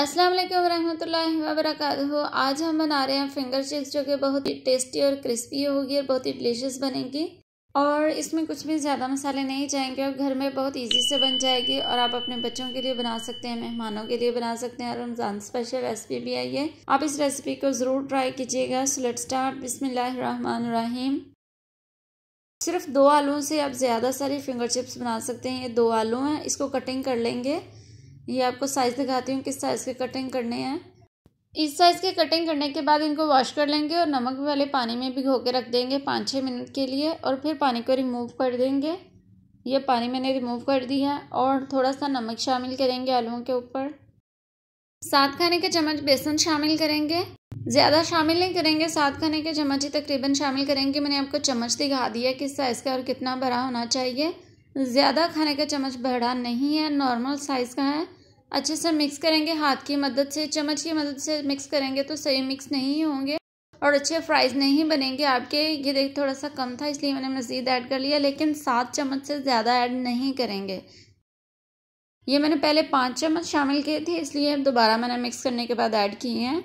अस्सलाम वालेकुम रहमतुल्लाहि वबरकातुहू आज हम बना रहे हैं फिंगर चिप्स जो कि बहुत ही टेस्टी और क्रिस्पी होगी और बहुत ही डिलीशियस बनेगी और इसमें कुछ भी ज़्यादा मसाले नहीं जाएंगे और घर में बहुत इजी से बन जाएगी और आप अपने बच्चों के लिए बना सकते हैं मेहमानों के लिए बना सकते हैं और रमज़ान स्पेशल रेसिपी भी आई है आप इस रेसिपी को ज़रूर ट्राई कीजिएगा सो लेट स्टार्ट बिसमीम सिर्फ दो आलू से आप ज़्यादा सारी फिंगर चिप्स बना सकते हैं ये दो आलू हैं इसको कटिंग कर लेंगे ये आपको साइज़ दिखाती हूँ किस साइज़ के कटिंग करने हैं इस साइज़ के कटिंग करने के बाद इनको वॉश कर लेंगे और नमक वाले पानी में भिगो के रख देंगे पाँच छः मिनट के लिए और फिर पानी को रिमूव कर देंगे ये पानी मैंने रिमूव कर दिया और थोड़ा सा नमक शामिल करेंगे आलूओं के ऊपर सात खाने के चम्मच बेसन शामिल करेंगे ज़्यादा शामिल नहीं करेंगे सात खाने के चम्मच ही तकरीबन शामिल करेंगे मैंने आपको चम्मच दिखा दिया किस साइज़ का और कितना बड़ा होना चाहिए ज़्यादा खाने का चम्मच बड़ा नहीं है नॉर्मल साइज़ का है अच्छे से मिक्स करेंगे हाथ की मदद से चम्मच की मदद से मिक्स करेंगे तो सही मिक्स नहीं होंगे और अच्छे फ्राइज़ नहीं बनेंगे आपके ये देख थोड़ा सा कम था इसलिए मैंने मज़ीद ऐड कर लिया लेकिन सात चम्मच से ज़्यादा ऐड नहीं करेंगे ये मैंने पहले पाँच चम्मच शामिल किए थे इसलिए दोबारा मैंने मिक्स करने के बाद ऐड किए हैं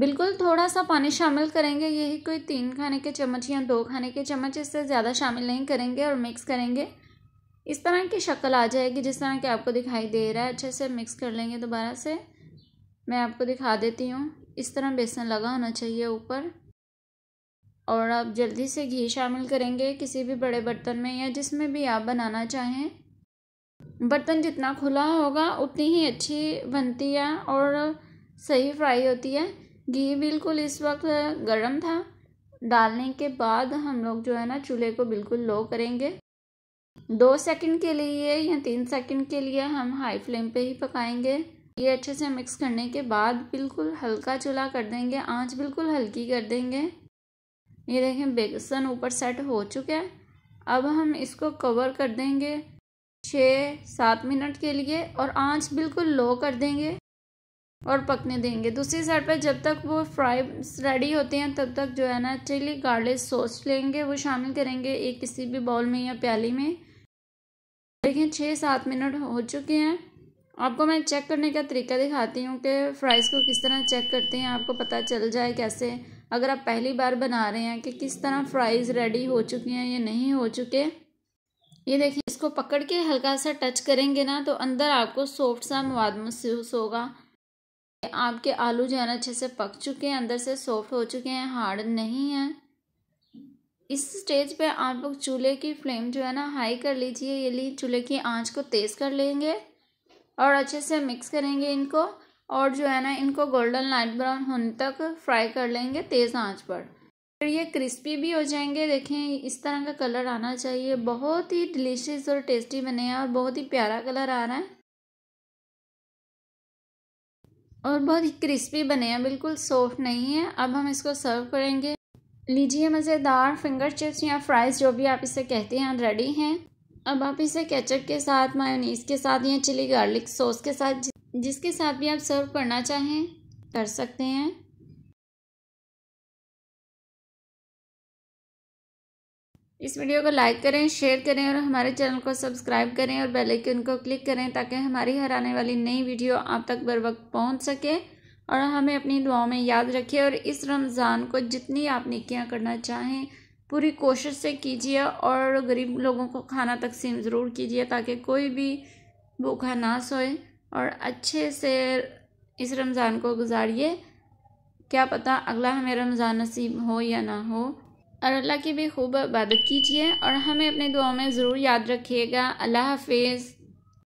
बिल्कुल थोड़ा सा पानी शामिल करेंगे यही कोई तीन खाने के चम्मच या दो खाने के चम्मच इससे ज़्यादा शामिल नहीं करेंगे और मिक्स करेंगे इस तरह की शक्ल आ जाएगी जिस तरह के आपको दिखाई दे रहा है अच्छे से मिक्स कर लेंगे दोबारा से मैं आपको दिखा देती हूँ इस तरह बेसन लगा होना चाहिए ऊपर और आप जल्दी से घी शामिल करेंगे किसी भी बड़े बर्तन में या जिसमें भी आप बनाना चाहें बर्तन जितना खुला होगा उतनी ही अच्छी बनती है और सही फ्राई होती है घी बिल्कुल इस वक्त गर्म था डालने के बाद हम लोग जो है ना चूल्हे को बिल्कुल लो करेंगे दो सेकंड के लिए या तीन सेकंड के लिए हम हाई फ्लेम पे ही पकाएंगे ये अच्छे से मिक्स करने के बाद बिल्कुल हल्का चूल्हा कर देंगे आंच बिल्कुल हल्की कर देंगे ये देखें बेसन ऊपर सेट हो चुका है अब हम इसको कवर कर देंगे छः सात मिनट के लिए और आंच बिल्कुल लो कर देंगे और पकने देंगे दूसरी साइड पर जब तक वो फ्राई रेडी होते हैं तब तक जो है ना चिली गार्लिक सॉस लेंगे वो शामिल करेंगे एक किसी भी बाउल में या प्याली में देखिए छः सात मिनट हो चुके हैं आपको मैं चेक करने का तरीका दिखाती हूँ कि फ्राइज़ को किस तरह चेक करते हैं आपको पता चल जाए कैसे अगर आप पहली बार बना रहे हैं कि किस तरह फ्राइज़ रेडी हो चुकी हैं या नहीं हो चुके ये देखिए इसको पकड़ के हल्का सा टच करेंगे ना तो अंदर आपको सॉफ्ट सा मवाद महसूस होगा आपके आलू जो है ना अच्छे से पक चुके हैं अंदर से सॉफ्ट हो चुके हैं हार्ड नहीं है इस स्टेज पे आप लोग चूल्हे की फ्लेम जो है ना हाई कर लीजिए ये ली चूल्हे की आंच को तेज़ कर लेंगे और अच्छे से मिक्स करेंगे इनको और जो है ना इनको गोल्डन लाइट ब्राउन होने तक फ्राई कर लेंगे तेज़ आंच पर फिर ये क्रिस्पी भी हो जाएंगे देखें इस तरह का कलर आना चाहिए बहुत ही डिलीशियस और टेस्टी बने हैं और बहुत ही प्यारा कलर आ रहा है और बहुत ही क्रिस्पी बने हैं बिल्कुल सॉफ्ट नहीं है अब हम इसको सर्व करेंगे लीजिए मज़ेदार फिंगर चिप्स या फ्राइज़ जो भी आप इसे कहते हैं रेडी हैं अब आप इसे केचप के साथ मायोनीज के साथ या चिली गार्लिक सॉस के साथ जिसके साथ भी आप सर्व करना चाहें कर सकते हैं इस वीडियो को लाइक करें शेयर करें और हमारे चैनल को सब्सक्राइब करें और बेल आइकन को क्लिक करें ताकि हमारी हर आने वाली नई वीडियो आप तक बर वक्त पहुँच सके और हमें अपनी दुआओं में याद रखें और इस रमज़ान को जितनी आप निकियाँ करना चाहें पूरी कोशिश से कीजिए और गरीब लोगों को खाना तकसीम ज़रूर कीजिए ताकि कोई भी भूखा ना सोए और अच्छे से इस रमज़ान को गुजारिए क्या पता अगला हमें रमज़ान नसीब हो या ना हो और अल्लाह की भी खूब इबादत कीजिए और हमें अपने दुआ में ज़रूर याद रखिएगा अल्लाह हाफिज़